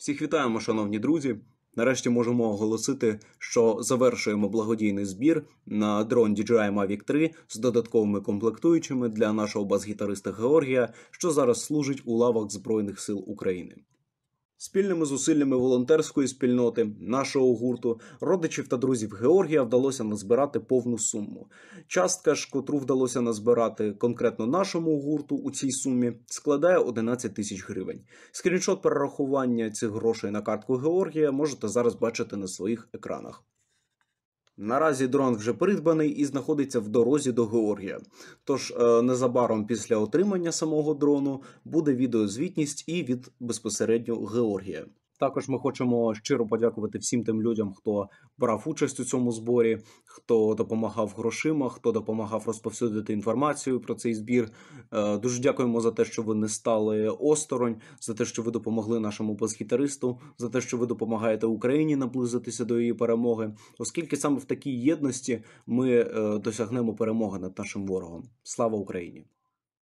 Всіх вітаємо, шановні друзі. Нарешті можемо оголосити, що завершуємо благодійний збір на дрон DJI Mavic 3 з додатковими комплектуючими для нашого бас-гітариста Георгія, що зараз служить у лавах Збройних сил України. Спільними зусиллями волонтерської спільноти, нашого гурту, родичів та друзів Георгія вдалося назбирати повну суму. Частка ж, котру вдалося назбирати конкретно нашому гурту у цій сумі, складає 11 тисяч гривень. Скріншот перерахування цих грошей на картку Георгія можете зараз бачити на своїх екранах. Наразі дрон вже придбаний і знаходиться в дорозі до Георгія. Тож е, незабаром після отримання самого дрону буде відеозвітність і від безпосередньо Георгія. Також ми хочемо щиро подякувати всім тим людям, хто брав участь у цьому зборі, хто допомагав грошима, хто допомагав розповсюдити інформацію про цей збір. Е, дуже дякуємо за те, що ви не стали осторонь, за те, що ви допомогли нашому басгітаристу, за те, що ви допомагаєте Україні наблизитися до її перемоги, оскільки саме в такій єдності ми е, досягнемо перемоги над нашим ворогом. Слава Україні!